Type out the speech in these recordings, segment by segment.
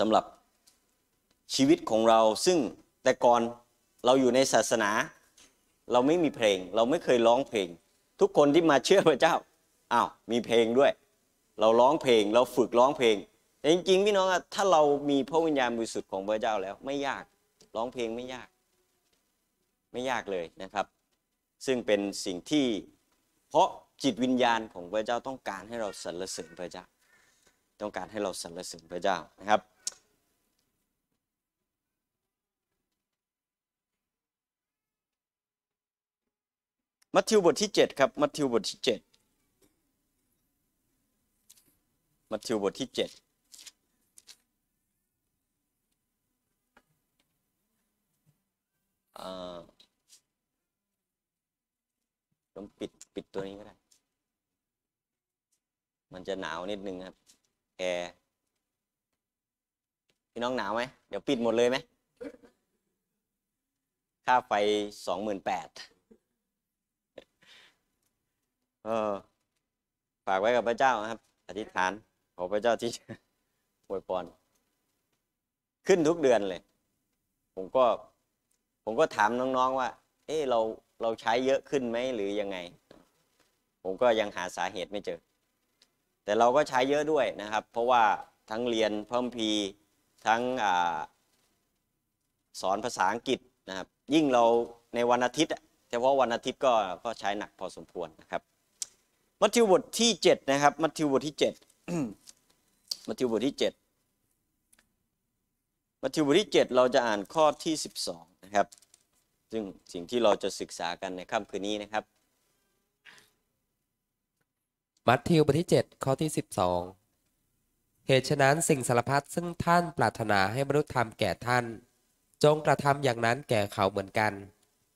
สำหรับชีวิตของเราซึ่งแต่ก่อนเราอยู่ในศาสนา เราไม่มีเพลงเราไม่เคยร้องเพลง ทุกคนที่มาเชื่อพระเจ้าอ้าวมีเพลงด้วย เราร้องเพลงเราฝึกร้องเพลง แต่จริงๆพี่น้องถ้าเรามีพระวิญญาณบริสุทธิ์ของพระเจ้าแล้วไม่ยากร้องเพลงไม่ยาก ไม่ยากเลยนะครับ ซึ่งเป็นสิ่งที่เพราะจิตวิญญาณของพระเจ้าต้องการให้เราสรรเสริญพระเจ้า ต้องการให้เราสรรเสริญพระเจ้านะครับมัทธิวบทที่ 7 ครับ มัทธิวบทที่ 7 มัทธิว บทที่7ต้องปิดปิดตัวนี้ก็ได้ มันจะหนาวนิด นึง ครับแอร์พี่น้อง หนาวไหม เดี๋ยวปิดหมดเลยไหมค่า ไฟสองหมื่นแปดออฝากไว้กับพระเจ้าครับ อธิษฐานขอพระเจ้าที่อวยพรขึ้นทุกเดือนเลย ผมก็ผมก็ถามน้อง ๆ ว่า เออเราเราใช้เยอะขึ้นไหมหรือยังไง ผมก็ยังหาสาเหตุไม่เจอ แต่เราก็ใช้เยอะด้วยนะครับ เพราะว่าทั้งเรียนเพิ่มพี ทั้งอสอนภาษาอังกฤษนะครับ ยิ่งเราในวันอาทิตย์เฉพาะวันอาทิตย์ก็ก็ใช้หนักพอสมควรนะครับมัทธิวบทที่เจ็ดนะครับมัทธิวบทที่เจ็ดมัทธิวบทที่เจ็ดมัทธิวบทที่เเราจะอ่านข้อที่สิบสองนะครับซึ่งสิ่งที่เราจะศึกษากันในค่ำคืนนี้นะครับ มัทธิวบทที่เจ็ดข้อที่สิบสองเหตุฉะนั้นสิ่งสารพัดซึ่งท่านปรารถนาให้มนุษย์ทำแก่ท่าน จงกระทำอย่างนั้นแก่เขาเหมือนกัน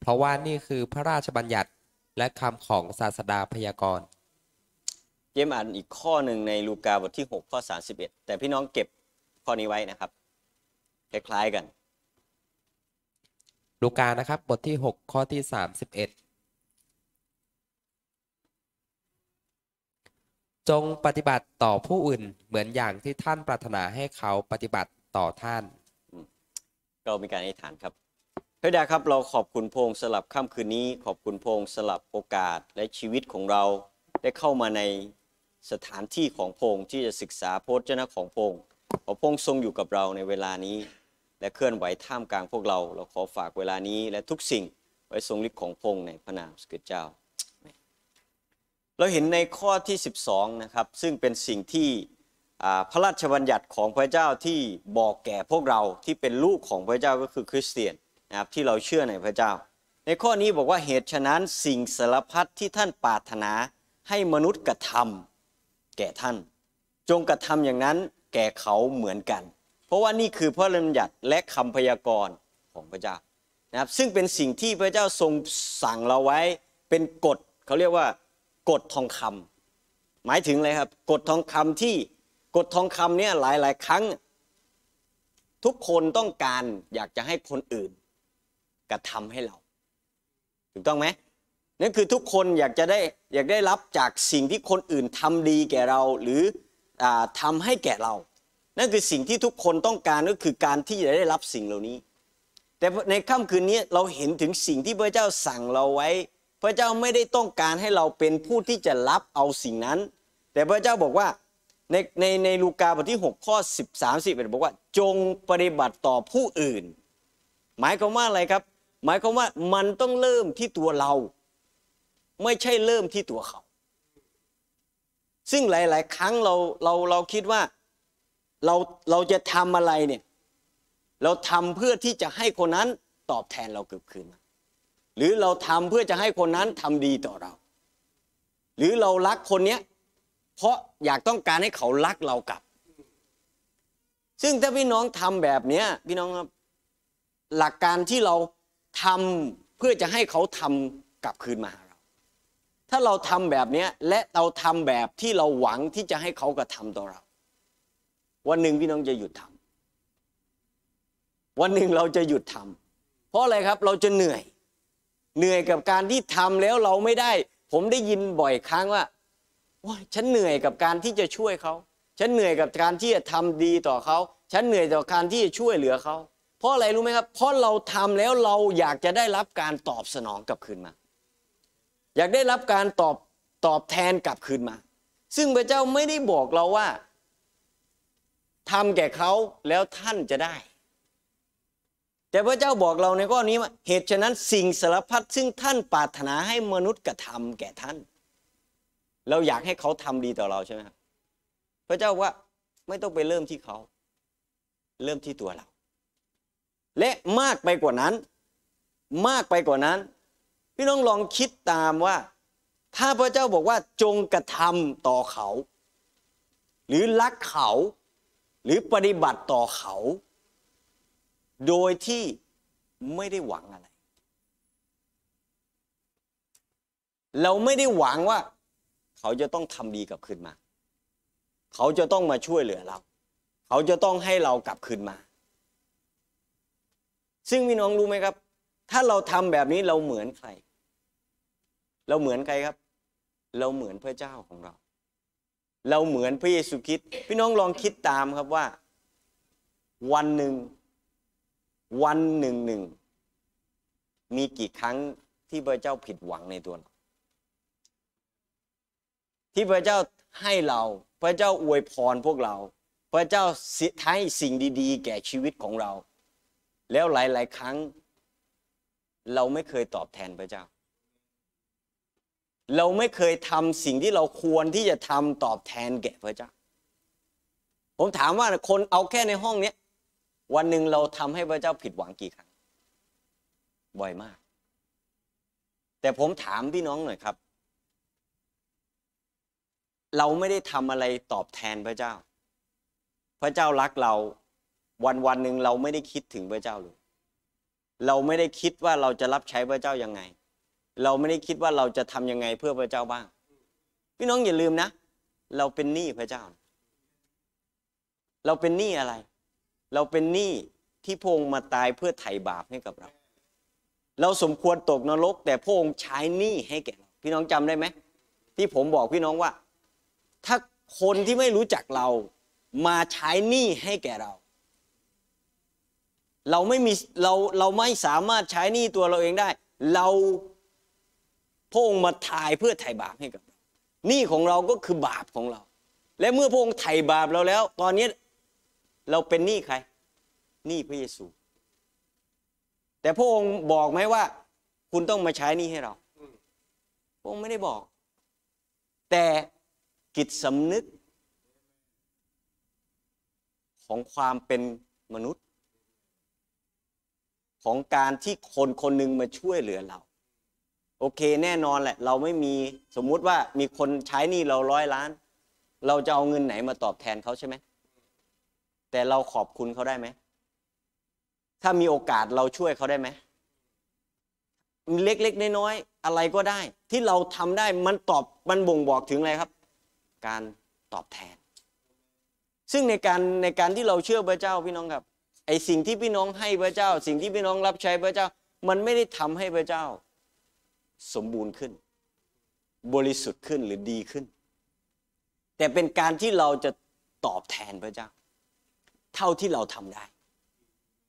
เพราะว่านี่คือพระราชบัญญัติและคำของศาสดาพยากรณ์เยมอ่านอีกข้อหนึ่งในลูกาบทที่ 6 ข้อ 31 แต่พี่น้องเก็บข้อนี้ไว้นะครับคล้ายๆกัน ลูกานะครับบทที่ 6 ข้อที่ 31 จงปฏิบัติต่อผู้อื่นเหมือนอย่างที่ท่านปรารถนาให้เขาปฏิบัติต่อท่านเรามีการอธิษฐานครับพระดาครับเราขอบคุณพงสลับค่ำคืนนี้ ขอบคุณพงสลับโอกาสและชีวิตของเราได้เข้ามาในสถานที่ของพงษ์ที่จะศึกษาพจนะของพงษ์ขอพงษ์ทรงอยู่กับเราในเวลานี้ และเคลื่อนไหวท่ามกลางพวกเราเราขอฝากเวลานี้และทุกสิ่งไว้ทรงฤทธิ์ของพงษ์ในพระนามสกิดเจ้า เราเห็นในข้อที่ 12นะครับ ซึ่งเป็นสิ่งที่พระราชบัญญัติของพระเจ้าที่บอกแก่พวกเราที่เป็นลูกของพระเจ้าก็คือคริสเตียนนะครับที่เราเชื่อในพระเจ้า ในข้อนี้บอกว่าเหตุฉะนั้นสิ่งสารพัดที่ท่านปรารถนาให้มนุษย์กระทำแก่ท่านจงกระทำอย่างนั้นแก่เขาเหมือนกัน เพราะว่านี่คือพระบัญญัติและคำพยากรณ์ของพระเจ้านะครับ ซึ่งเป็นสิ่งที่พระเจ้าทรงสั่งเราไว้ เป็นกฎเขาเรียกว่า กฎทองคำ หมายถึงอะไรครับ กฎทองคำที่กฎทองคำเนี่ยหลายๆ ครั้ง ทุกคนต้องการอยากจะให้คนอื่นกระทำให้เราถูกต้องไหมนั่นคือทุกคนอยากจะได้อยากได้รับจากสิ่งที่คนอื่นทำดีแก่เราหรืออทำให้แก่เรา นั่นคือสิ่งที่ทุกคนต้องการก็คือการที่จะได้รับสิ่งเหล่านี้ แต่ในค่ำคืนนี้เราเห็นถึงสิ่งที่พระเจ้าสั่งเราไว้ พระเจ้าไม่ได้ต้องการให้เราเป็นผู้ที่จะรับเอาสิ่งนั้น แต่พระเจ้าบอกว่าในในในลูกาบทที่6ข้อ13บสบอกว่า จงปฏิบัติต่อผู้อื่น หมายความว่าอะไรครับ หมายความว่ามันต้องเริ่มที่ตัวเราไม่ใช่เริ่มที่ตัวเขา ซึ่งหลาย ๆ ครั้งเรา เรา เราคิดว่า เรา เราจะทำอะไรเนี่ย เราทำเพื่อที่จะให้คนนั้นตอบแทนเราเกือบคืนหรือเราทำเพื่อจะให้คนนั้นทำดีต่อเรา หรือเรารักคนเนี้ย เพราะอยากต้องการให้เขารักเรากลับ ซึ่งถ้าพี่น้องทำแบบเนี้ย พี่น้องครับหลักการที่เราทำเพื่อจะให้เขาทำกลับคืนมาถ้าเราทำแบบนี้และเราทำแบบที่เราหวังที่จะให้เขากระทำต่อเรา วันหนึ่งพี่น้องจะหยุดทำวันหนึ่งเราจะหยุดทำเพราะอะไรครับเราจะเหนื่อย เหนื่อยกับการที่ทำแล้วเราไม่ได้ ผมได้ยินบ่อยครั้งว่าว่าฉันเหนื่อยกับการที่จะช่วยเขาฉันเหนื่อยกับการที่จะทำดีต่อเขาฉันเหนื่อยต่อการที่จะช่วยเหลือเขาเพราะอะไรรู้ไหมครับ เพราะเราทำแล้วเราอยากจะได้รับการตอบสนองกลับคืนมาอยากได้รับการตอบตอบแทนกลับคืนมา ซึ่งพระเจ้าไม่ได้บอกเราว่าทำแก่เขาแล้วท่านจะได้ แต่พระเจ้าบอกเราในข้อนี้ว่าเหตุฉะนั้นสิ่งสารพัดซึ่งท่านปรารถนาให้มนุษย์กระทำแก่ท่าน เราอยากให้เขาทำดีต่อเราใช่ไหมครับพระเจ้าว่าไม่ต้องไปเริ่มที่เขา เริ่มที่ตัวเรา และมากไปกว่านั้น มากไปกว่านั้นพี่น้องลองคิดตามว่าถ้าพระเจ้าบอกว่าจงกระทำต่อเขา หรือรักเขาหรือปฏิบัติต่อเขา โดยที่ไม่ได้หวังอะไร เราไม่ได้หวังว่าเขาจะต้องทำดีกับคืนมา เขาจะต้องมาช่วยเหลือเรา เขาจะต้องให้เรากลับคืนมา ซึ่งพี่น้องรู้ไหมครับถ้าเราทำแบบนี้เราเหมือนใคร เราเหมือนใครครับ เราเหมือนพระเจ้าของเรา เราเหมือนพระเยซูคริสต์พี่น้องลองคิดตามครับว่า วันหนึ่ง วันหนึ่งหนึ่งมีกี่ครั้งที่พระเจ้าผิดหวังในตัวเราที่พระเจ้าให้เราพระเจ้าอวยพรพวกเรา พระเจ้าให้สิ่งดี ๆ แก่ชีวิตของเรา แล้วหลายๆ ครั้งเราไม่เคยตอบแทนพระเจ้า เราไม่เคยทำสิ่งที่เราควรที่จะทำตอบแทนแก่ พระเจ้า ผมถามว่าคนเอาแค่ในห้องนี้วันหนึ่งเราทำให้พระเจ้าผิดหวังกี่ครั้ง บ่อยมาก แต่ผมถามพี่น้องหน่อยครับ เราไม่ได้ทำอะไรตอบแทนพระเจ้า พระเจ้ารักเรา วันวันหนึ่งเราไม่ได้คิดถึงพระเจ้าเลยเราไม่ได้คิดว่าเราจะรับใช้พระเจ้ายังไง เราไม่ได้คิดว่าเราจะทำยังไงเพื่อพระเจ้าบ้าง พี่น้องอย่าลืมนะ เราเป็นหนี้พระเจ้า เราเป็นหนี้อะไร เราเป็นหนี้ที่พงมาตายเพื่อไถ่บาปให้กับเรา เราสมควรตกนรกแต่พระองค์ใช้หนี้ให้แก่เรา พี่น้องจำได้ไหม ที่ผมบอกพี่น้องว่า ถ้าคนที่ไม่รู้จักเรามาใช้หนี้ให้แก่เราเราไม่มีเราเราไม่สามารถใช้หนี้ตัวเราเองได้ เราพระองค์มาถ่ายเพื่อไถ่บาปให้กับหนี้ของเราก็คือบาปของเรา และเมื่อพระองค์ไถ่บาปเราแล้ว ตอนนี้เราเป็นหนี้ใครหนี้พระเยซู แต่พระองค์บอกไหมว่า คุณต้องมาใช้หนี้ให้เราพระองค์ไม่ได้บอก แต่กิจสำนึก ของความเป็นมนุษย์ของการที่คนคนหนึ่งมาช่วยเหลือเรา โอเคแน่นอนแหละ เราไม่มีสมมุติว่ามีคนใช้หนี้เราร้อยล้าน เราจะเอาเงินไหนมาตอบแทนเขาใช่ไหมแต่เราขอบคุณเขาได้ไหมถ้ามีโอกาสเราช่วยเขาได้ไหมเล็กๆน้อยๆอะไรก็ได้ ที่เราทำได้มันตอบมันบ่งบอกถึงอะไรครับ การตอบแทน ซึ่งในการในการที่เราเชื่อพระเจ้าพี่น้องครับไอสิ่งที่พี่น้องให้พระเจ้า สิ่งที่พี่น้องรับใช้พระเจ้า มันไม่ได้ทำให้พระเจ้า สมบูรณ์ขึ้น บริสุทธิ์ขึ้นหรือดีขึ้น แต่เป็นการที่เราจะตอบแทนพระเจ้า เท่าที่เราทำได้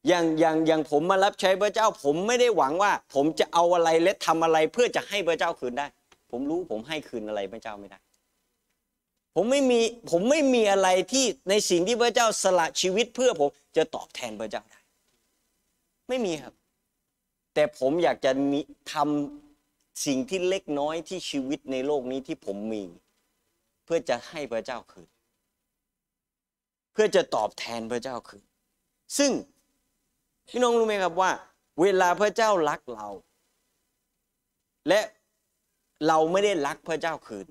อย่างอย่างอย่างผมมารับใช้พระเจ้า ผมไม่ได้หวังว่าผมจะเอาอะไรและทำอะไรเพื่อจะให้พระเจ้าคืนได้ ผมรู้ผมให้คืนอะไรพระเจ้าไม่ได้ผมไม่มีผมไม่มีอะไรที่ในสิ่งที่พระเจ้าสละชีวิตเพื่อผมจะตอบแทนพระเจ้าได้ไม่มีครับ แต่ผมอยากจะมีทำสิ่งที่เล็กน้อยที่ชีวิตในโลกนี้ที่ผมมีเพื่อจะให้พระเจ้าคืน เพื่อจะตอบแทนพระเจ้าคืน ซึ่งพี่น้องรู้ไหมครับว่า เวลาพระเจ้ารักเรา และเราไม่ได้รักพระเจ้าคืน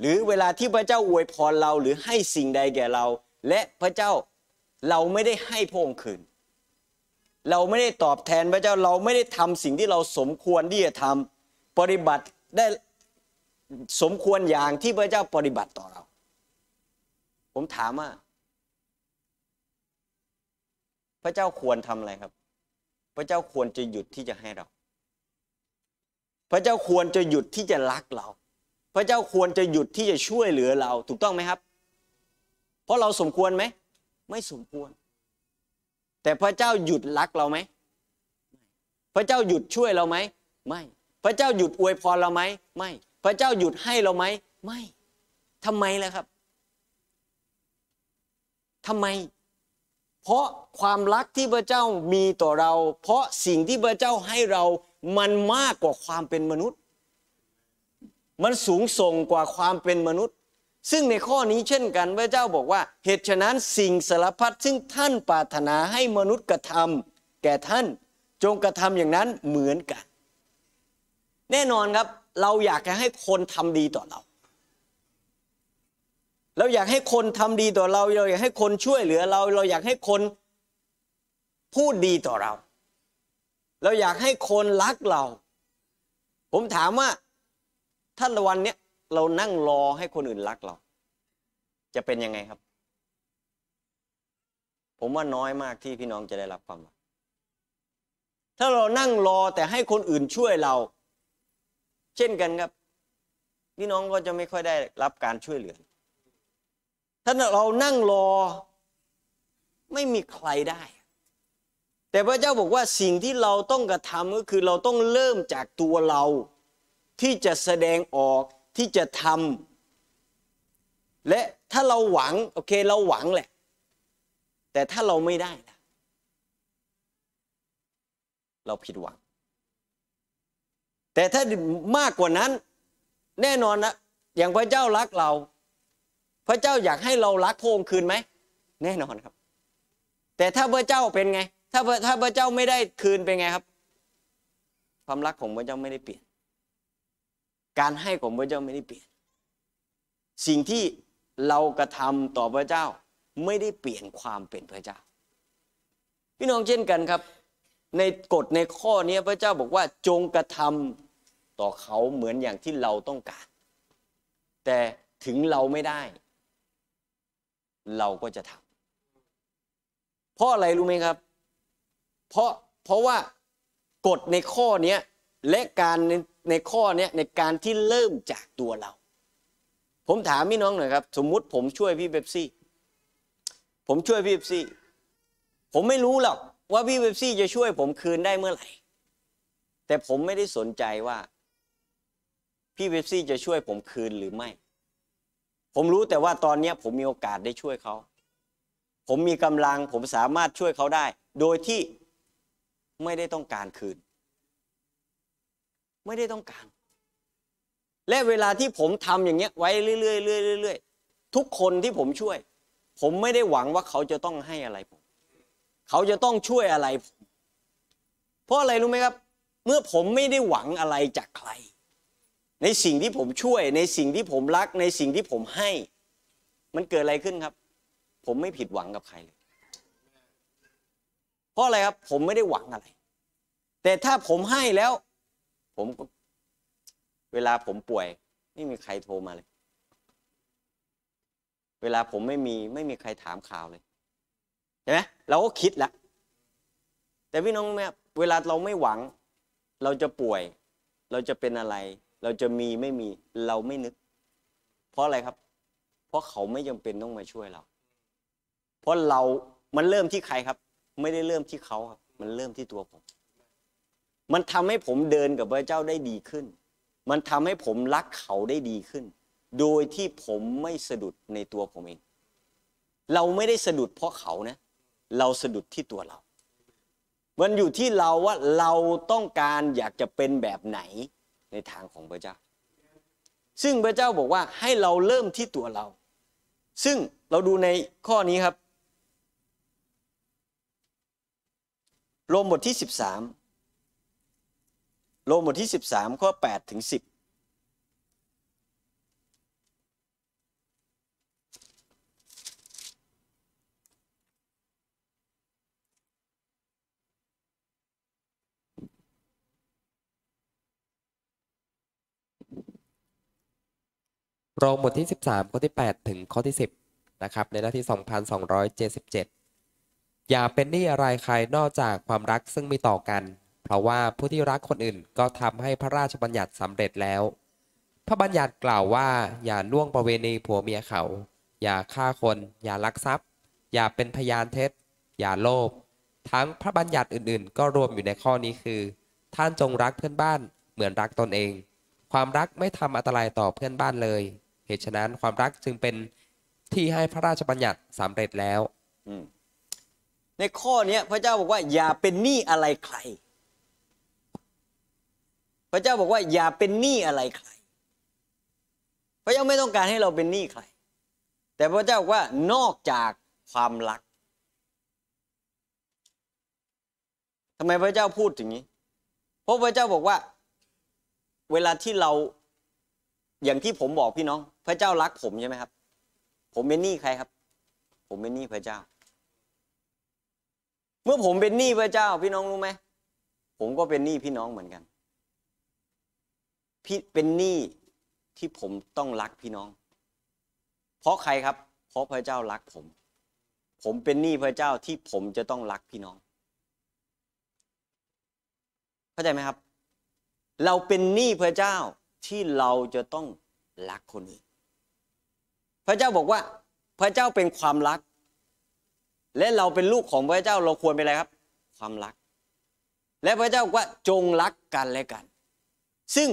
หรือเวลาที่พระเจ้าอวยพรเราหรือให้สิ่งใดแก่เรา และพระเจ้าเราไม่ได้ให้พระองค์คืนเราไม่ได้ตอบแทนพระเจ้าเราไม่ได้ทำสิ่งที่เราสมควรที่จะทำปฏิบัติได้สมควรอย่างที่พระเจ้าปฏิบัติต่อเรา ผมถามว่า พระเจ้าควรทำอะไรครับ พระเจ้าควรจะหยุดที่จะให้เรา พระเจ้าควรจะหยุดที่จะรักเราระเจ้าควรจะหยุดที่จะช่วยเหลือเรา ถูกต้องไหมครับ เพราะเราสมควรไหม ไม่สมควร แต่พระเจ้าหยุดรักเราไหมพระเจ้าหยุดช่วยเราไหมไม่ พระเจ้าหยุดอวยพรเราไหมไม่ พระเจ้าหยุดให้เราไหมไม่ทำไมล่ะครับ ทำไม เพราะความรักที่พระเจ้ามีต่อเรา เพราะสิ่งที่พระเจ้าให้เรามันมากกว่าความเป็นมนุษย์มันสูงส่งกว่าความเป็นมนุษย์ ซึ่งในข้อนี้เช่นกันพระเจ้าบอกว่า เหตุฉะนั้นสิ่งสารพัดซึ่งท่านปรารถนาให้มนุษย์กระทำแก่ท่านจงกระทำอย่างนั้นเหมือนกัน แน่นอนครับ เราอยากให้คนทำดีต่อเรา เราอยากให้คนทำดีต่อเรา เราอยากให้คนช่วยเหลือเราเราอยากให้คนพูดดีต่อเรา เราอยากให้คนรักเรา ผมถามว่าถ้าวันนี้เรานั่งรอให้คนอื่นรักเรา จะเป็นยังไงครับ ผมว่าน้อยมากที่พี่น้องจะได้รับความรักถ้าเรานั่งรอแต่ให้คนอื่นช่วยเรา เช่นกันครับพี่น้องก็จะไม่ค่อยได้รับการช่วยเหลือถ้าเรานั่งรอ ไม่มีใครได้ แต่พระเจ้าบอกว่าสิ่งที่เราต้องกระทำก็คือเราต้องเริ่มจากตัวเราที่จะแสดงออกที่จะทำและถ้าเราหวัง โอเคเราหวังแหละ แต่ถ้าเราไม่ได้นะเราผิดหวัง แต่ถ้ามากกว่านั้นแน่นอนนะ อย่างพระเจ้ารักเรา พระเจ้าอยากให้เรารักพระองค์คืนไหมแน่นอนครับ แต่ถ้าพระเจ้าเป็นไง ถ้าถ้าพระเจ้าไม่ได้คืนเป็นไงครับ ความรักของพระเจ้าไม่ได้เปลี่ยนการให้ของพระเจ้าไม่ได้เปลี่ยน สิ่งที่เรากระทำต่อพระเจ้าไม่ได้เปลี่ยนความเป็นพระเจ้า พี่น้องเช่นกันครับ ในกฎในข้อนี้พระเจ้าบอกว่าจงกระทำต่อเขาเหมือนอย่างที่เราต้องการ แต่ถึงเราไม่ได้เราก็จะทำ เพราะอะไรรู้ไหมครับ เพราะเพราะว่า กฎในข้อนี้และการในข้อนี้ในการที่เริ่มจากตัวเรา ผมถามพี่น้องหน่อยครับ สมมุติผมช่วยพี่เบปซี่ผมช่วยพี่เบปซี่ผมไม่รู้หรอกว่าพี่เบปซี่จะช่วยผมคืนได้เมื่อไหร่ แต่ผมไม่ได้สนใจว่าพี่เบปซี่จะช่วยผมคืนหรือไม่ ผมรู้แต่ว่าตอนนี้ผมมีโอกาสได้ช่วยเขา ผมมีกำลังผมสามารถช่วยเขาได้ โดยที่ไม่ได้ต้องการคืนไม่ได้ต้องการ และเวลาที่ผมทำอย่างเงี้ยไว้เรื่อยๆเรื่อยๆทุกคนที่ผมช่วย ผมไม่ได้หวังว่าเขาจะต้องให้อะไรผม เขาจะต้องช่วยอะไรผมเพราะอะไรรู้ไหมครับ เมื่อผมไม่ได้หวังอะไรจากใคร ในสิ่งที่ผมช่วย ในสิ่งที่ผมรัก ในสิ่งที่ผมให้ มันเกิดอะไรขึ้นครับ ผมไม่ผิดหวังกับใครเลย เพราะอะไรครับผมไม่ได้หวังอะไร แต่ถ้าผมให้แล้วผมเวลาผมป่วย ไม่มีใครโทรมาเลย เวลาผมไม่มีไม่มีใครถามข่าวเลยใช่ไหมเราก็คิดละแต่พี่น้องแม่เวลาเราไม่หวัง เราจะป่วย เราจะเป็นอะไร เราจะมีไม่มีเราไม่นึก เพราะอะไรครับ เพราะเขาไม่จำเป็นต้องมาช่วยเรา เพราะเรามันเริ่มที่ใครครับ ไม่ได้เริ่มที่เขาครับ มันเริ่มที่ตัวผมมันทำให้ผมเดินกับพระเจ้าได้ดีขึ้น มันทำให้ผมรักเขาได้ดีขึ้น โดยที่ผมไม่สะดุดในตัวผมเอง เราไม่ได้สะดุดเพราะเขานะ เราสะดุดที่ตัวเรา มันอยู่ที่เราว่าเราต้องการอยากจะเป็นแบบไหนในทางของพระเจ้า ซึ่งพระเจ้าบอกว่าให้เราเริ่มที่ตัวเรา ซึ่งเราดูในข้อนี้ครับโรมบทที่ 13โรมบทที่ 13 ข้อ 8 ถึง 10โรมบทที่ 13 ข้อที่ 8 ถึงข้อที่ 10 นะครับ ในหน้าที่ 2277 อย่าเป็นหนี้อะไรใครนอกจากความรักซึ่งมีต่อกันเพราะว่าผู้ที่รักคนอื่นก็ทำให้พระราชบัญญัติสำเร็จแล้ว พระบัญญัติกล่าวว่าอย่าล่วงประเวณีผัวเมียเขา อย่าฆ่าคน อย่าลักทรัพย์ อย่าเป็นพยานเท็จ อย่าโลภ ทั้งพระบัญญัติอื่นๆ ก็รวมอยู่ในข้อนี้คือ ท่านจงรักเพื่อนบ้านเหมือนรักตนเอง ความรักไม่ทำอันตรายต่อเพื่อนบ้านเลย เหตุฉะนั้นความรักจึงเป็นที่ให้พระราชบัญญัติสำเร็จแล้ว ในข้อนี้พระเจ้าบอกว่าอย่าเป็นหนี้อะไรใครพระเจ้าบอกว่าอย่าเป็นหนี้อะไรใคร พระเจ้าไม่ต้องการให้เราเป็นหนี้ใคร แต่พระเจ้าบอกว่านอกจากความรักทำไมพระเจ้าพูดอย่างนี้ เพราะพระเจ้าบอกว่า เวลาที่เราอย่างที่ผมบอกพี่น้อง พระเจ้ารักผมใช่ไหมครับ ผมเป็นหนี้ใครครับ ผมเป็นหนี้พระเจ้า เมื่อผมเป็นหนี้พระเจ้าพี่น้องรู้ไหมผมก็เป็นหนี้พี่น้องเหมือนกันพี่เป็นหนี้ที่ผมต้องรักพี่น้อง เพราะใครครับ เพราะพระเจ้ารักผม ผมเป็นหนี้พระเจ้าที่ผมจะต้องรักพี่น้อง เข้าใจไหมครับ เราเป็นหนี้พระเจ้าที่เราจะต้องรักคนอื่นพระเจ้าบอกว่าพระเจ้าเป็นความรัก และเราเป็นลูกของพระเจ้าเราควรเป็นอะไรครับ ความรัก และพระเจ้าว่าจงรักกันและกัน ซึ่ง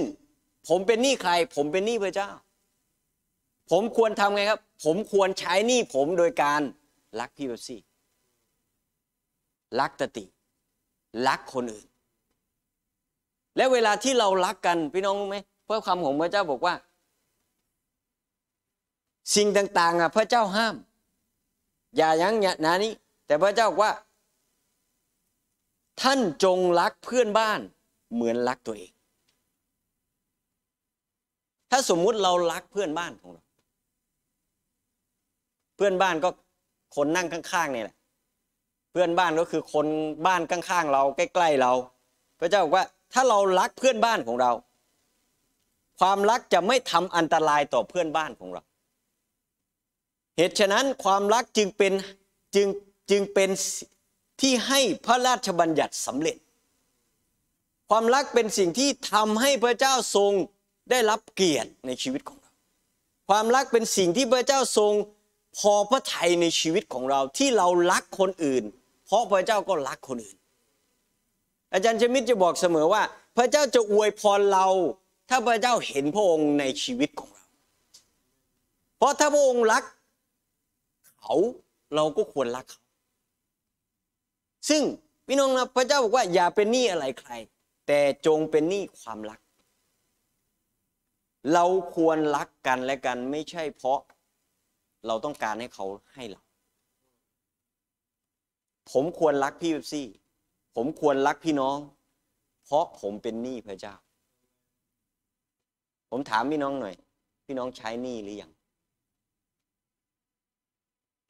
ผมเป็นหนี้ใคร ผมเป็นหนี้พระเจ้า ผมควรทำไงครับ ผมควรใช้หนี้ผมโดยการรักพี่เบซี่รักตติ รักคนอื่น และเวลาที่เรารักกันพี่น้องรู้ไหม เพระคำของพระเจ้าบอกว่า สิ่งต่างๆอ่ะพระเจ้าห้าม อย่ายั้งนานี้ แต่พระเจ้าบอกว่าท่านจงรักเพื่อนบ้านเหมือนรักตัวเองถ้าสมมุติเรารักเพื่อนบ้านของเรา เพื่อนบ้านก็คนนั่งข้างๆนี่แหละเพื่อนบ้านก็คือคนบ้านข้างๆเราใกล้ ๆเรา พระเจ้าบอกว่าถ้าเรารักเพื่อนบ้านของเรา ความรักจะไม่ทำอันตรายต่อเพื่อนบ้านของเรา เหตุฉะนั้นความรักจึงเป็นจึงจึงเป็นที่ให้พระราชบัญญัติสำเร็จ ความรักเป็นสิ่งที่ทำให้พระเจ้าทรงได้รับเกียรติในชีวิตของเรา ความรักเป็นสิ่งที่พระเจ้าทรงพอพระทัยในชีวิตของเราที่เรารักคนอื่น เพราะพระเจ้าก็รักคนอื่น อาจารย์ชมิดจะบอกเสมอว่าพระเจ้าจะอวยพรเราถ้าพระเจ้าเห็นพระองค์ในชีวิตของเรา เพราะถ้าพระองค์รักเขาเราก็ควรรักเขา ซึ่งพี่น้องนะพระเจ้าบอกว่าอย่าเป็นหนี้อะไรใคร แต่จงเป็นหนี้ความรักเราควรรักกันและกันไม่ใช่เพราะเราต้องการให้เขาให้เรา ผมควรรักพี่เบบซี่ ผมควรรักพี่น้อง เพราะผมเป็นหนี้พระเจ้า ผมถามพี่น้องหน่อย พี่น้องใช้หนี้หรือยัง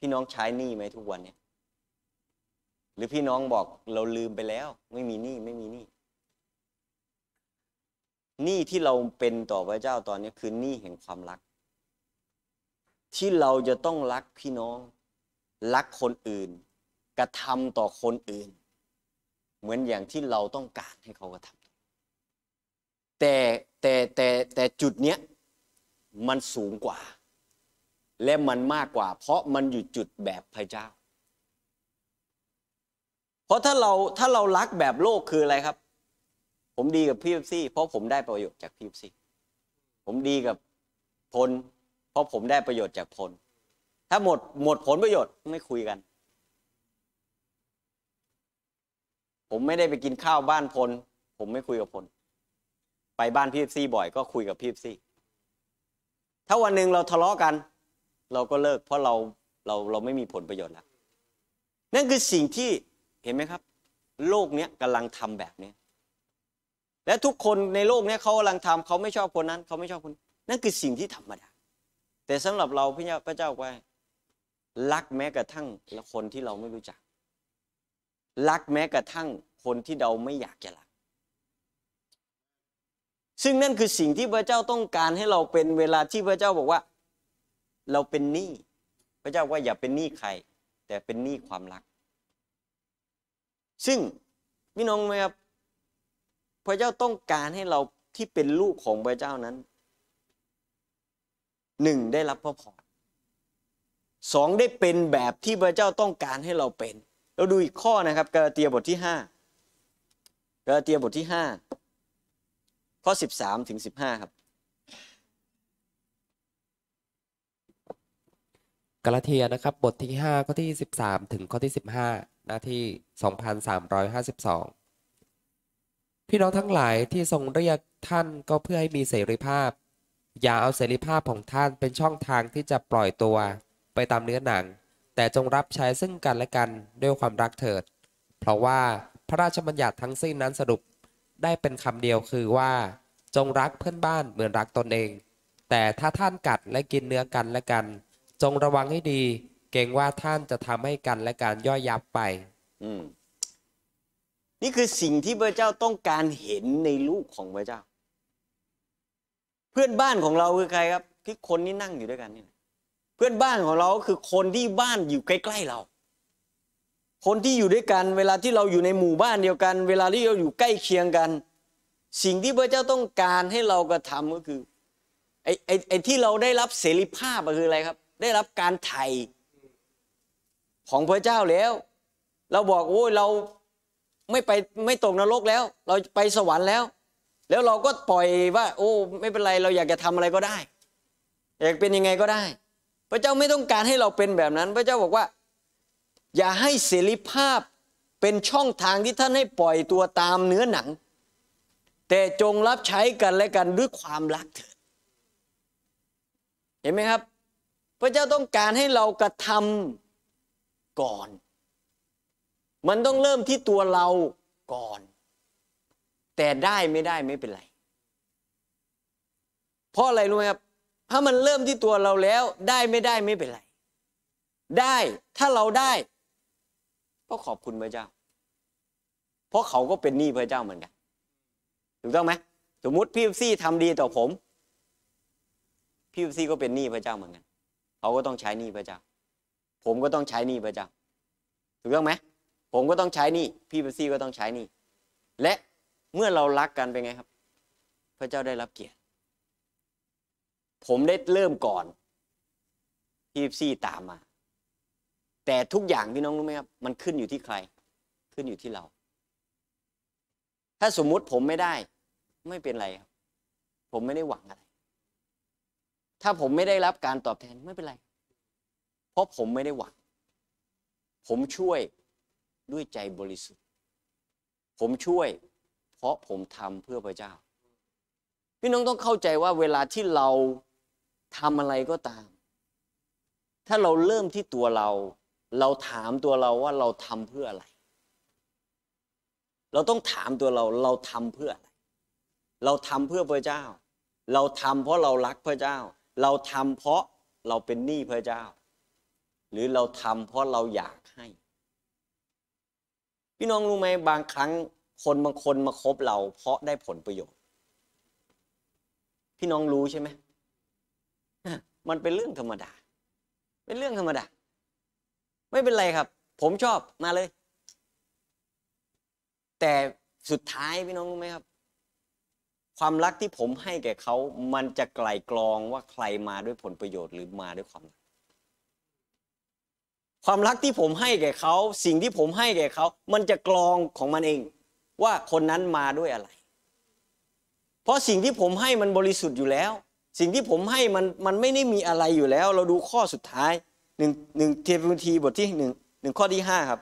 พี่น้องใช้หนี้ไหมทุกวันเนี้ยหรือพี่น้องบอกเราลืมไปแล้ว ไม่มีหนี้ไม่มีหนี้หนี้ที่เราเป็นต่อพระเจ้าตอนนี้คือหนี้แห่งความรัก ที่เราจะต้องรักพี่น้องรักคนอื่นกระทำต่อคนอื่น เหมือนอย่างที่เราต้องการให้เขากระทำแต่แต่แต่แต่จุดเนี้ยมันสูงกว่า และมันมากกว่า เพราะมันอยู่จุดแบบพระเจ้า เพราะถ้าเราถ้าเรารักแบบโลกคืออะไรครับผมดีกับพี่เอฟซีเพราะผมได้ประโยชน์จากพี่เอฟซีผมดีกับพลเพราะผมได้ประโยชน์จากพลถ้าหมดหมดผลประโยชน์ไม่คุยกัน ผมไม่ได้ไปกินข้าวบ้านพลผมไม่คุยกับพลไปบ้านพี่เอฟซีบ่อยก็คุยกับพี่เอฟซีถ้าวันหนึ่งเราทะเลาะกันเราก็เลิกเพราะเราเราเราไม่มีผลประโยชน์แล้วนั่นคือสิ่งที่เห็นไหมครับ โลกนี้กำลังทำแบบนี้และทุกคนในโลกนี้เขากำลังทำเขาไม่ชอบคนนั้นเขาไม่ชอบคนนั่นคือสิ่งที่ธรรมดาแต่สำหรับเราพระเจ้าพระเจ้าว่า รักแม้กระทั่งคนที่เราไม่รู้จัก รักแม้กระทั่งคนที่เราไม่อยากจะรักซึ่งนั่นคือสิ่งที่พระเจ้าต้องการให้เราเป็นเวลาที่พระเจ้าบอกว่า เราเป็นหนี้พระเจ้าว่าอย่าเป็นหนี้ใคร แต่เป็นหนี้ความรัก ซึ่ง พี่น้องไหมครับพระเจ้าต้องการให้เราที่เป็นลูกของพระเจ้านั้นหนึ่งได้รับพระพรสองได้เป็นแบบที่พระเจ้าต้องการให้เราเป็น เราดูอีกข้อนะครับกาลาเตียบทที่ห้ากาลาเตียบทที่ห้าข้อสิบสามถึงสิบห้าครับกาลาเทียนะครับบทที่ 5 ข้อที่13ถึงข้อที่15หน้าที่ 2,352พี่น้องทั้งหลายที่ทรงเรียกท่านก็เพื่อให้มีเสรีภาพ อย่าเอาเสรีภาพของท่านเป็นช่องทางที่จะปล่อยตัว ไปตามเนื้อหนัง แต่จงรับใช้ซึ่งกันและกันด้วยความรักเถิด เพราะว่าพระราชบัญญัติทั้งสิ้นนั้นสรุป ได้เป็นคำเดียวคือว่า จงรักเพื่อนบ้านเหมือนรักตนเอง แต่ถ้าท่านกัดและกินเนื้อกันและกัน จงระวังให้ดี เกรงว่าท่านจะทำให้กันและกันย่อยยับไป อืนี่คือสิ่งที่พระเจ้าต้องการเห็นในลูกของพระเจ้า เพื่อนบ้านของเราคือใครครับที่คนที่นั่งอยู่ด้วยกันนี่เพื่อนบ้านของเราคือคนที่บ้านอยู่ใกล้ ๆเรา คนที่อยู่ด้วยกัน เวลาที่เราอยู่ในหมู่บ้านเดียวกัน เวลาที่เราอยู่ใกล้เคียงกัน สิ่งที่พระเจ้าต้องการให้เรากระทำก็คือไอ้ไอ้ไอ้ที่เราได้รับเสรีภาพคืออะไรครับ ได้รับการไถ่ของพระเจ้าแล้ว เราบอกโอ้ยเราไม่ไปไม่ตกนรกแล้ว เราไปสวรรค์แล้ว แล้วเราก็ปล่อยว่า โอ้ ไม่เป็นไรเราอยากจะทำอะไรก็ได้ อยากเป็นยังไงก็ได้ พระเจ้าไม่ต้องการให้เราเป็นแบบนั้น พระเจ้าบอกว่า อย่าให้เสรีภาพเป็นช่องทางที่ท่านให้ปล่อยตัวตามเนื้อหนัง แต่จงรับใช้กันและกันด้วยความรักเถิดเห็นไหมครับ พระเจ้าต้องการให้เรากระทำก่อนมันต้องเริ่มที่ตัวเราก่อน แต่ได้ไม่ได้ไม่เป็นไรเพราะอะไรรู้ไหมครับ ถ้ามันเริ่มที่ตัวเราแล้วได้ไม่ได้ไม่เป็นไร ได้ถ้าเราได้ ก็ขอบคุณพระเจ้าเพราะเขาก็เป็นหนี้พระเจ้าเหมือนกันถูกต้องไหมสมมติพี่ซี่ทำดีต่อผมพี่ซี่ก็เป็นหนี้พระเจ้าเหมือนกัน เขาก็ต้องใช้หนี้พระเจ้า ผมก็ต้องใช้หนี้พระเจ้าถูกต้องไหมผมก็ต้องใช้นี่ พี่เปซี่ก็ต้องใช้นี่ และเมื่อเรารักกันเป็นไงครับ พระเจ้าได้รับเกียรติผมได้เริ่มก่อนพี่เปซี่ตามมา แต่ทุกอย่างพี่น้องรู้ไหมครับมันขึ้นอยู่ที่ใคร ขึ้นอยู่ที่เรา ถ้าสมมุติผมไม่ได้ ไม่เป็นไรครับ ผมไม่ได้หวังอะไร ถ้าผมไม่ได้รับการตอบแทนไม่เป็นไรเพราะผมไม่ได้หวัง ผมช่วยด้วยใจบริสุทธิ์ ผมช่วยเพราะผมทำเพื่อพระเจ้า พี่น้องต้องเข้าใจว่าเวลาที่เราทำอะไรก็ตาม ถ้าเราเริ่มที่ตัวเรา เราถามตัวเราว่าเราทำเพื่ออะไร เราต้องถามตัวเราเราทำเพื่ออะไร เราทำเพื่อพระเจ้า เราทำเพราะเรารักพระเจ้า เราทำเพราะเราเป็นหนี้พระเจ้า หรือเราทำเพราะเราอยากให้พี่น้องรู้ไหมบางครั้งคนบางคนมาคบเรา เพราะได้ผลประโยชน์ พี่น้องรู้ใช่ไหมมันเป็นเรื่องธรรมดาเป็นเรื่องธรรมดาไม่เป็นไรครับ ผมชอบมาเลย แต่สุดท้ายพี่น้องรู้ไหมครับ ความรักที่ผมให้แก่เขา มันจะไกลกรองว่าใครมาด้วยผลประโยชน์หรือมาด้วยความรักความรักที่ผมให้แก่เขา สิ่งที่ผมให้แก่เขา มันจะกรองของมันเองว่าคนนั้นมาด้วยอะไร เพราะสิ่งที่ผมให้มันบริสุทธิ์อยู่แล้ว สิ่งที่ผมให้มันมันไม่ได้มีอะไรอยู่แล้ว เราดูข้อสุดท้ายหนึ่งหนึ่งเทปทีบทที่หนึ่งหนึ่งข้อที่ห้าครับ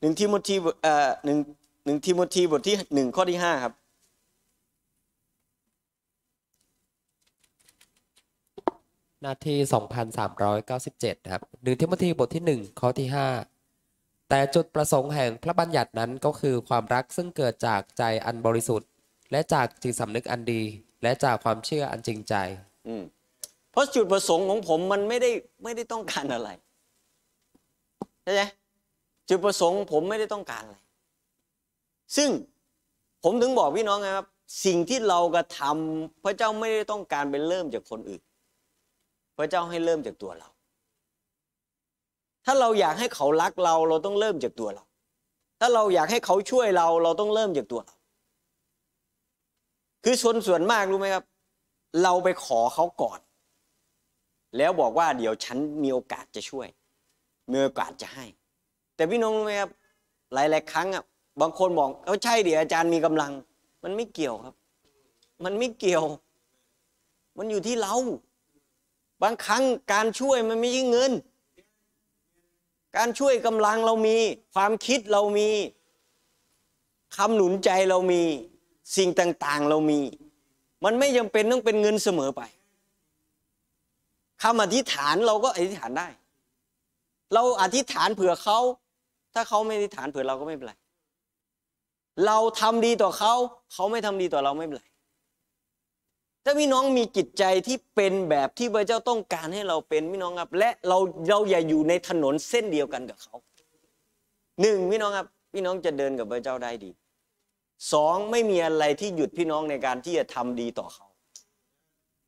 หนึ่งทีโมทีเอ่อหนึ่งหนึ่งทีโมทีบทที่หนึ่งข้อที่ห้าครับหน้าที่ 2397 ครับหนึ่งทิโมธีบทที่1ข้อที่5 แต่จุดประสงค์แห่งพระบัญญัตินั้นก็คือความรักซึ่งเกิดจากใจอันบริสุทธิ์ และจากจิตสำนึกอันดี และจากความเชื่ออันจริงใจเพราะจุดประสงค์ของผมมันไม่ได้ไม่ได้ต้องการอะไร ใช่ไหมจุดประสงค์ผมไม่ได้ต้องการอะไร ซึ่งผมถึงบอกพี่น้องไงครับสิ่งที่เรากระทำพระเจ้าไม่ได้ต้องการเป็นเริ่มจากคนอื่นพระเจ้าให้เริ่มจากตัวเรา ถ้าเราอยากให้เขารักเรา เราต้องเริ่มจากตัวเรา ถ้าเราอยากให้เขาช่วยเรา เราต้องเริ่มจากตัวเรา คือชนส่วนมากรู้ไหมครับ เราไปขอเขาก่อน แล้วบอกว่าเดี๋ยวฉันมีโอกาสจะช่วย มีโอกาสจะให้ แต่พี่น้องรู้ไหมครับ หลายหลายครั้งอ่ะ บางคนบอกเขาใช่เดี๋ยวอาจารย์มีกำลัง มันไม่เกี่ยวครับ มันไม่เกี่ยว มันอยู่ที่เราบางครั้งการช่วยมันไม่ใช่เงิน การช่วยกำลังเรามีความคิดเรามีคำหนุนใจเรามีสิ่งต่าง ๆเรามี มันไม่จำเป็นต้องเป็นเงินเสมอไปคำอธิษฐานเราก็อธิษฐานได้ เราอธิษฐานเผื่อเขา ถ้าเขาไม่อธิษฐานเผื่อเราก็ไม่เป็นไรเราทำดีต่อเขาเขาไม่ทำดีต่อเราไม่เป็นไรถ้าพี่น้องมีจิตใจที่เป็นแบบที่พระเจ้าต้องการให้เราเป็นพี่น้องครับและเราเราอย่าอยู่ในถนนเส้นเดียวกันกับเขาหนึ่งพี่น้องครับพี่น้องจะเดินกับพระเจ้าได้ดีสองไม่มีอะไรที่หยุดพี่น้องในการที่จะทำดีต่อเขา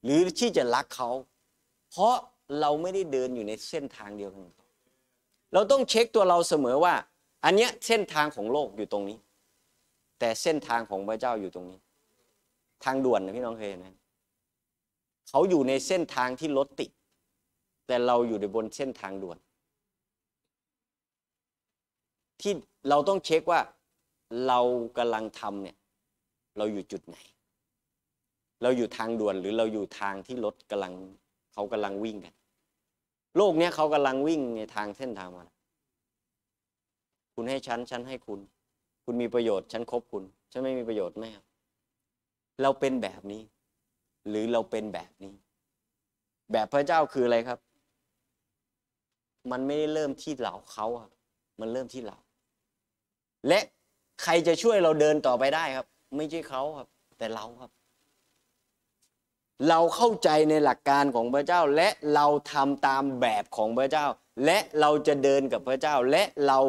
หรือที่จะรักเขาเพราะเราไม่ได้เดินอยู่ในเส้นทางเดียวกันเราต้องเช็คตัวเราเสมอว่า อันเนี้ย เส้นทางของโลกอยู่ตรงนี้ แต่เส้นทางของพระเจ้าอยู่ตรงนี้ ทางด่วนนะพี่น้องเคยเห็นไหมเขาอยู่ในเส้นทางที่รถติด แต่เราอยู่ในบนเส้นทางด่วน ที่เราต้องเช็คว่า เรากำลังทำเนี่ย เราอยู่จุดไหน เราอยู่ทางด่วนหรือเราอยู่ทางที่รถกำลัง เขากำลังวิ่งกันโลกเนี้ยเขากำลังวิ่งในทางเส้นทางมาคุณให้ฉัน ฉันให้คุณ คุณมีประโยชน์ฉันคบคุณ ฉันไม่มีประโยชน์ไม่เราเป็นแบบนี้หรือเราเป็นแบบนี้ แบบพระเจ้าคืออะไรครับ มันไม่ได้เริ่มที่เราเขาครับมันเริ่มที่เรา และใครจะช่วยเราเดินต่อไปได้ครับ ไม่ใช่เขาครับ แต่เราครับ เราเข้าใจในหลักการของพระเจ้า และเราทำตามแบบของพระเจ้า และเราจะเดินกับพระเจ้า และเรา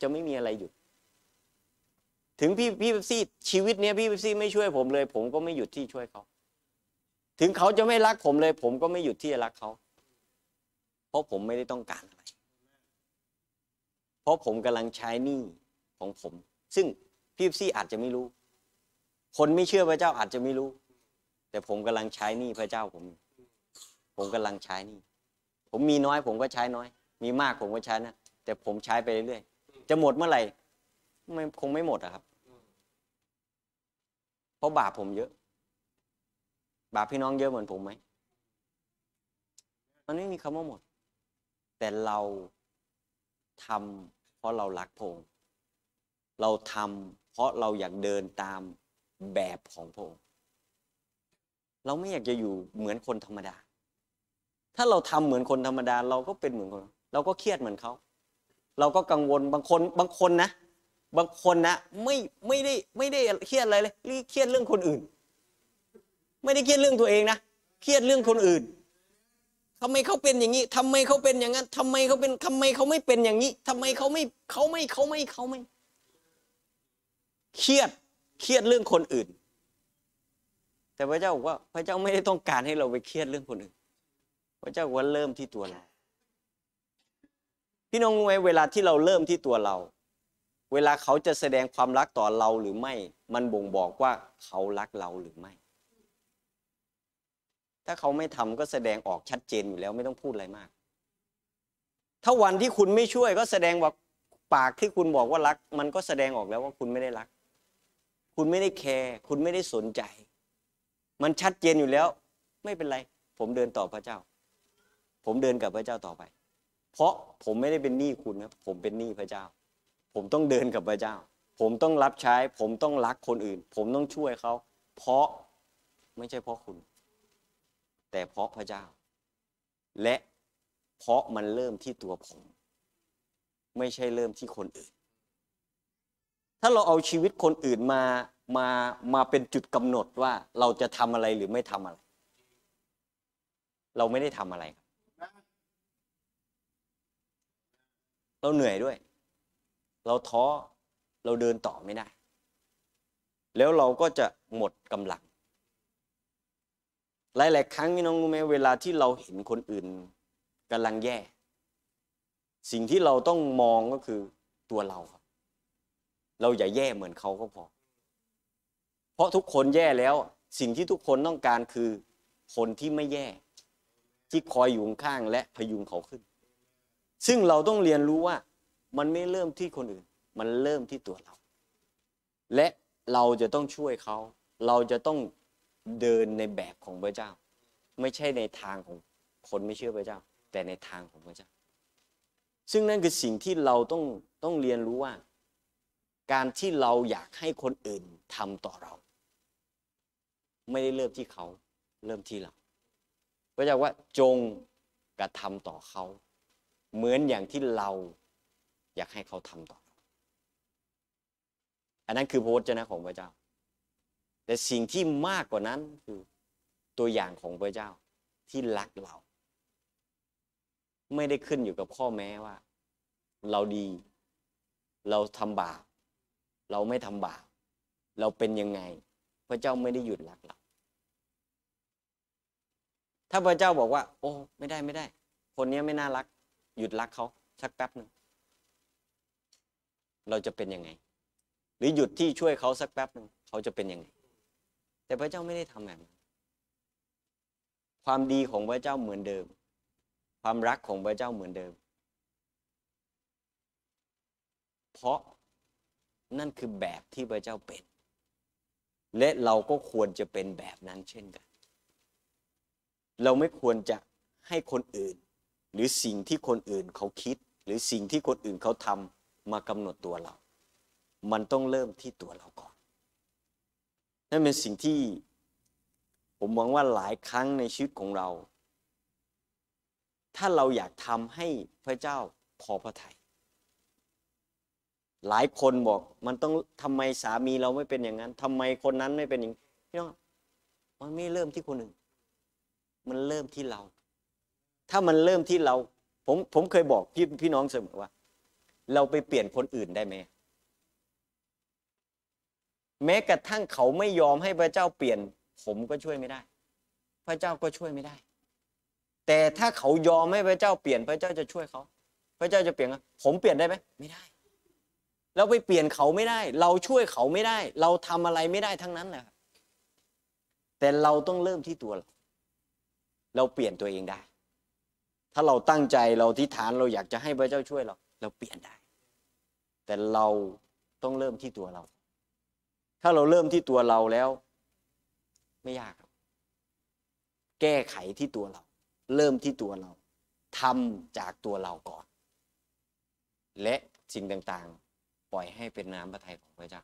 จะไม่มีอะไรหยุดถึงพี่พี่เบซี่ชีวิตเนี้ยพี่เบซี่ไม่ช่วยผมเลย ผมก็ไม่หยุดที่ช่วยเขาถึงเขาจะไม่รักผมเลยผมก็ไม่หยุดที่จะรักเขา เพราะผมไม่ได้ต้องการอะไรเพราะผมกำลังใช้หนี้ของผม ซึ่งพี่ซี่อาจจะไม่รู้ คนไม่เชื่อพระเจ้าอาจจะไม่รู้ แต่ผมกำลังใช้หนี้พระเจ้าผม ผมกำลังใช้หนี้ผมมีน้อย ผมก็ใช้น้อย มีมากผมก็ใช้นะแต่ผมใช้ไปเรื่อยๆจะหมดเมื่อไหร่ไม่คงไม่หมดอะครับ เพราะบาปผมเยอะบาปพี่น้องเยอะเหมือนผมไหมมันไม่มีคำว่าหมด แต่เราทำเพราะเรารักพงเราทำเพราะเราอยากเดินตามแบบของพงเราไม่อยากจะอยู่เหมือนคนธรรมดา ถ้าเราทำเหมือนคนธรรมดา เราก็เป็นเหมือนคน เราก็เครียดเหมือนเขา เราก็กังวล บางคน บาง คน นะ บางคนนะไม่ไม่ได้ไม่ได้เครียดอะไรเลย เครียดเรื่องคนอื่นไม่ได้เครียดเรื่องตัวเองนะ เครียดเรื่องคนอื่นทำไมเขาเป็นอย่างนี้ทำไมเขาเป็นอย่างนั้น ทำไมเขาเป็น ทำไมเขาไม่เป็นอย่างนี้ทำไมเขาไม่เขาไม่เขาไม่เขาไม่ เครียด เครียดเรื่องคนอื่น แต่พระเจ้าบอกว่า พระเจ้าไม่ได้ต้องการให้เราไปเครียดเรื่องคนอื่น พระเจ้าว่าเริ่มที่ตัวเรา พี่น้องไวยเวลาที่เราเริ่มที่ตัวเรา เวลาเขาจะแสดงความรักต่อเราหรือไม่ มันบ่งบอกว่าเขารักเราหรือไม่ถ้าเขาไม่ทำก็แสดงออกชัดเจนอยู่แล้วไม่ต้องพูดอะไรมาก ถ้าวันที่คุณไม่ช่วยก็แสดงว่าปากที่คุณบอกว่ารัก มันก็แสดงออกแล้วว่าคุณไม่ได้รัก คุณไม่ได้แคร์คุณไม่ได้สนใจ มันชัดเจนอยู่แล้ว ไม่เป็นไร ผมเดินต่อพระเจ้า ผมเดินกับพระเจ้าต่อไป เพราะผมไม่ได้เป็นหนี้คุณนะผมเป็นหนี้พระเจ้า ผมต้องเดินกับพระเจ้า ผมต้องรับใช้ ผมต้องรักคนอื่น ผมต้องช่วยเขาเพราะไม่ใช่เพราะคุณแต่เพราะพระเจ้า และเพราะมันเริ่มที่ตัวผมไม่ใช่เริ่มที่คนอื่น ถ้าเราเอาชีวิตคนอื่นมามามาเป็นจุดกำหนดว่าเราจะทำอะไรหรือไม่ทำอะไร เราไม่ได้ทำอะไรครับเราเหนื่อยด้วย เราท้อเราเดินต่อไม่ได้แล้วเราก็จะหมดกำลังหลายๆครั้งพี่น้องรู้ไหมเวลาที่เราเห็นคนอื่นกำลังแย่ สิ่งที่เราต้องมองก็คือตัวเราครับ เราอย่าแย่เหมือนเขาก็พอเพราะทุกคนแย่แล้ว สิ่งที่ทุกคนต้องการคือคนที่ไม่แย่ที่คอยอยู่ข้างและพยุงเขาขึ้น ซึ่งเราต้องเรียนรู้ว่ามันไม่เริ่มที่คนอื่น มันเริ่มที่ตัวเรา และเราจะต้องช่วยเขาเราจะต้องเดินในแบบของพระเจ้า ไม่ใช่ในทางของคนไม่เชื่อพระเจ้า แต่ในทางของพระเจ้า ซึ่งนั่นคือสิ่งที่เราต้องต้องเรียนรู้ว่า การที่เราอยากให้คนอื่นทำต่อเรา ไม่ได้เริ่มที่เขาเริ่มที่เราพระเจ้าว่าจงกระทำต่อเขา เหมือนอย่างที่เราอยากให้เขาทำต่ออันนั้นคือพระวจนะของพระเจ้าแต่สิ่งที่มากกว่านั้นคือ ตัวอย่างของพระเจ้าที่รักเราไม่ได้ขึ้นอยู่กับข้อแม้ว่า เราดีเราทำบาปเราไม่ทำบาปเราเป็นยังไง พระเจ้าไม่ได้หยุดรักเรา ถ้าพระเจ้าบอกว่าโอ้ไม่ได้ไม่ได้ คนนี้ไม่น่ารัก หยุดรักเขาสักแป๊บหนึ่งเราจะเป็นยังไง หรือหยุดที่ช่วยเขาสักแป๊บหนึ่งเขาจะเป็นยังไงแต่พระเจ้าไม่ได้ทำแบบนั้นความดีของพระเจ้าเหมือนเดิม ความรักของพระเจ้าเหมือนเดิม เพราะนั่นคือแบบที่พระเจ้าเป็น และเราก็ควรจะเป็นแบบนั้นเช่นกัน เราไม่ควรจะให้คนอื่น หรือสิ่งที่คนอื่นเขาคิด หรือสิ่งที่คนอื่นเขาทำมากำหนดตัวเรา มันต้องเริ่มที่ตัวเราก่อนนั่นเป็นสิ่งที่ผมหวังว่าหลายครั้งในชีวิตของเรา ถ้าเราอยากทำให้พระเจ้าพอพระทยัย หลายคนบอกมันต้องทำไมสามีเราไม่เป็นอย่างนั้นทำไมคนนั้นไม่เป็นอย่างนี้มันไม่เริ่มที่คนอื่นมันเริ่มที่เรา ถ้ามันเริ่มที่เรา ผม ผมเคยบอกพี่พี่น้องเสมอว่า เราไปเปลี่ยนคนอื่นได้ไหมแม้กระทั่งเขาไม่ยอมให้พระเจ้าเปลี่ยน ผมก็ช่วยไม่ได้ พระเจ้าก็ช่วยไม่ได้ แต่ถ้าเขายอมให้พระเจ้าเปลี่ยนพระเจ้าจะช่วยเขา พระเจ้าจะเปลี่ยนผมเปลี่ยนได้ไหมไม่ได้เราไปเปลี่ยนเขาไม่ได้ เราช่วยเขาไม่ได้ เราทำอะไรไม่ได้ทั้งนั้นแหละแต่เราต้องเริ่มที่ตัวเรา เราเปลี่ยนตัวเองได้ ถ้าเราตั้งใจเราทิฏฐานเราอยากจะให้พระเจ้าช่วยเรา เราเปลี่ยนได้ แต่เราต้องเริ่มที่ตัวเราถ้าเราเริ่มที่ตัวเราแล้ว ไม่ยาก แก้ไขที่ตัวเรา เริ่มที่ตัวเราทำจากตัวเราก่อน และ สิ่งต่างๆ ปล่อยให้เป็นน้ำพระทัยของพระเจ้า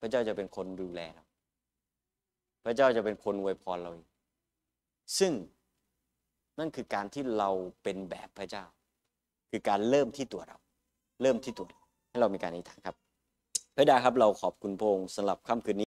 พระเจ้าจะเป็นคนดูแลเรา พระเจ้าจะเป็นคนอวยพรเรา ซึ่งนั่นคือการที่เราเป็นแบบพระเจ้า คือการเริ่มที่ตัวเรา เริ่มที่ตัว ให้เรามีการอธิษฐานครับพระดาครับเราขอบคุณพงศ์สำหรับค่ำคืนนี้